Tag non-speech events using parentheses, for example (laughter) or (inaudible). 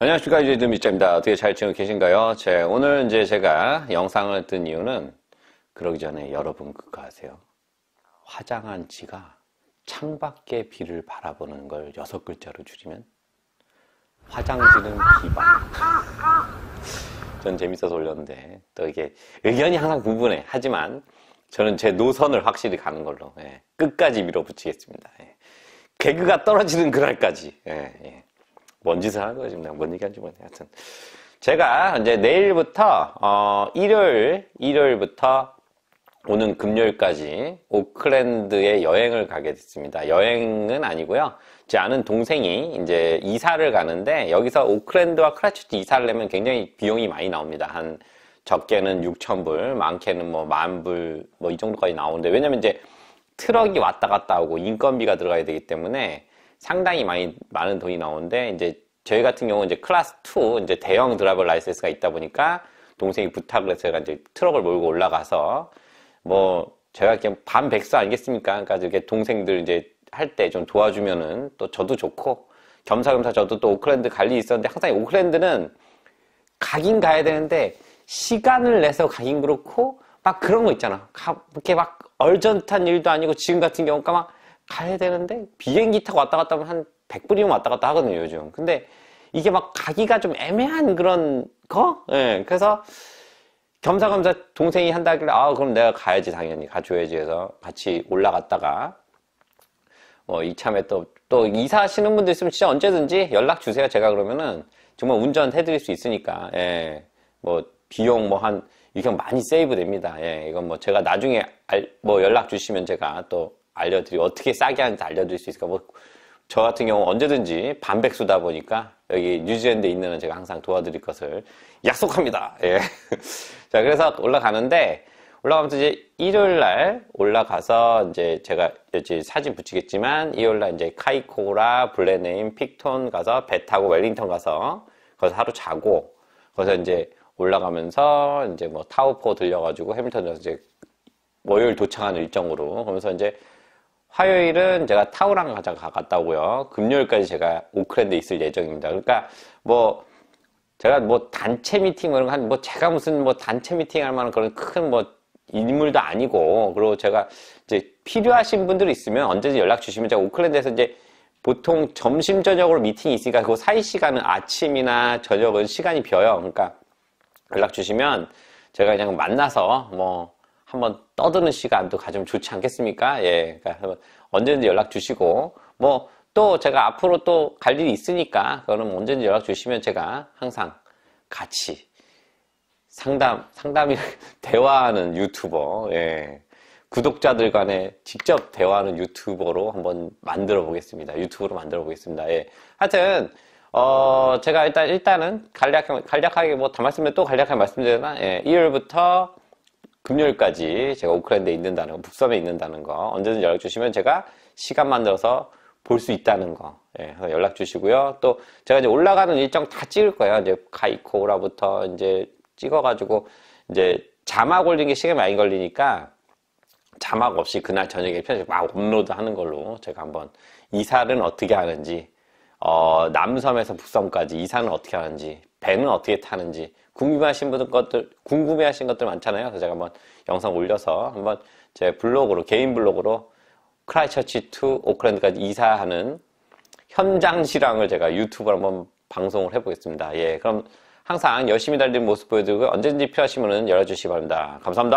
안녕하십니까 유재준 미자입니다 어떻게 잘 지내고 계신가요? 제 오늘 이제 제가 영상을 뜬 이유는 그러기 전에 여러분 그거 아세요? 화장한 지가 창밖의 비를 바라보는 걸 여섯 글자로 줄이면 화장지는 비방 전 재밌어서 올렸는데 또 이게 의견이 항상 구분해 하지만 저는 제 노선을 확실히 가는 걸로 예, 끝까지 밀어붙이겠습니다 예. 개그가 떨어지는 그날까지 예, 예. 뭔 짓을 하는 거야, 지금 내가 뭔얘기하는지 모르겠네. 하여튼. 제가 이제 내일부터, 어, 일요일, 일요일부터 오는 금요일까지 오클랜드에 여행을 가게 됐습니다. 여행은 아니고요. 제 아는 동생이 이제 이사를 가는데 여기서 오클랜드와 크라치티 이사를 내면 굉장히 비용이 많이 나옵니다. 한 적게는 6,000불, 많게는 뭐 만불 뭐 이 정도까지 나오는데 왜냐면 이제 트럭이 왔다 갔다 하고 인건비가 들어가야 되기 때문에 상당히 많이 많은 돈이 나오는데 이제 저희 같은 경우는 이제 클래스 2 이제 대형 드라이버 라이센스가 있다 보니까 동생이 부탁을 해서 제가 이제 트럭을 몰고 올라가서 뭐 제가 그냥 반 백수 아니겠습니까? 그러니까 이렇게 동생들 이제 할 때 좀 도와주면은 또 저도 좋고 겸사겸사 저도 또 오클랜드 갈 일이 있었는데 항상 오클랜드는 가긴 가야 되는데 시간을 내서 가긴 그렇고 막 그런 거 있잖아. 가, 이렇게 막 얼전탄 일도 아니고 지금 같은 경우가 막 가야 되는데 비행기 타고 왔다 갔다 하면 한 100불이면 왔다 갔다 하거든요, 요즘. 근데 이게 막 가기가 좀 애매한 그런 거? 예. 그래서 겸사겸사 동생이 한다길래 아, 그럼 내가 가야지 당연히 가줘야지 해서 같이 올라갔다가 뭐 어, 이참에 또 또 이사하시는 분들 있으면 진짜 언제든지 연락 주세요. 제가 그러면은 정말 운전해 드릴 수 있으니까. 예. 뭐 비용 뭐 한이렇게 많이 세이브 됩니다. 예. 이건 뭐 제가 나중에 알, 뭐 연락 주시면 제가 또 알려드리고 어떻게 싸게 하는지 알려드릴 수 있을까. 뭐 저 같은 경우 언제든지 반백수다 보니까 여기 뉴질랜드에 있는 제가 항상 도와드릴 것을 약속합니다. 예. (laughs) 자, 그래서 올라가는데 올라가면서 이제 일요일 날 올라가서 이제 제가 이제 사진 붙이겠지만 일요일 날 이제 카이코라, 블레네임, 픽톤 가서 배 타고 웰링턴 가서 거기서 하루 자고 거기서 이제 올라가면서 이제 뭐 타우포 들려가지고 해밀턴에서 이제 월요일 도착하는 일정으로 그러면서 이제 화요일은 제가 타우랑 가자 갔다 오고요. 금요일까지 제가 오클랜드에 있을 예정입니다. 그러니까 뭐 제가 뭐 단체 미팅을 한뭐 제가 무슨 뭐 단체 미팅 할 만한 그런 큰 뭐 인물도 아니고 그리고 제가 이제 필요하신 분들 있으면 언제든지 연락 주시면 제가 오클랜드에서 이제 보통 점심 저녁으로 미팅이 있으니까 그 사이 시간은 아침이나 저녁은 시간이 비어요. 그러니까 연락 주시면 제가 그냥 만나서 뭐 한번 떠드는 시간도 가지면 좋지 않겠습니까? 예. 그러니까 한번 언제든지 연락 주시고 뭐 또 제가 앞으로 또 갈 일이 있으니까 그거는 언제든지 연락 주시면 제가 항상 같이 상담 상담이 (laughs) 대화하는 유튜버 예. 구독자들 간에 직접 대화하는 유튜버로 한번 만들어 보겠습니다. 유튜브로 만들어 보겠습니다. 예. 하여튼 어 제가 일단 일단은 간략하게 간략하게 뭐다 말씀드려 또 간략하게 말씀드리면 예. 1월부터 금요일까지 제가 오클랜드에 있는다는 거, 북섬에 있는다는 거 언제든 연락 주시면 제가 시간 만들어서 볼 수 있다는 거 예, 연락 주시고요. 또 제가 이제 올라가는 일정 다 찍을 거예요. 이제 가이코라부터 이제 찍어가지고 이제 자막 올린 게 시간 많이 걸리니까 자막 없이 그날 저녁에 편집 막 업로드하는 걸로 제가 한번 이사를 어떻게 하는지 어, 남섬에서 북섬까지 이산을 어떻게 하는지 배는 어떻게 타는지 궁금해하신 분들 것들 궁금해하신 것들 많잖아요. 그래서 제가 한번 영상 올려서 한번 제 블로그로 개인 블로그로 크라이처치 투 오클랜드까지 이사하는 현장 실황을 제가 유튜브로 한번 방송을 해보겠습니다. 예, 그럼 항상 열심히 달리는 모습 보여드리고 언제든지 필요하시면 열어주시기 바랍니다. 감사합니다.